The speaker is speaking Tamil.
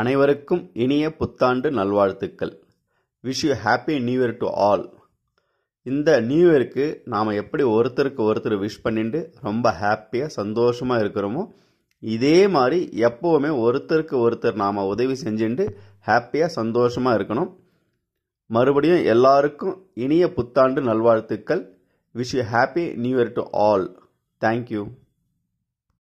அனைவருக்கும் இனிய புத்தாண்டு நல்வாழ்த்துக்கள் wish you happy new year to all இந்த நியூ இயருக்கு நாம் எப்படி ஒருத்தருக்கு ஒருத்தர் விஷ் பண்ணிட்டு ரொம்ப ஹாப்பியாக சந்தோஷமாக இருக்கிறோமோ இதே மாதிரி எப்போவுமே ஒருத்தருக்கு ஒருத்தர் நாம் உதவி செஞ்சுட்டு ஹாப்பியாக சந்தோஷமாக இருக்கணும் மறுபடியும் எல்லாருக்கும் இனிய புத்தாண்டு நல்வாழ்த்துக்கள் wish you happy new year to all thank you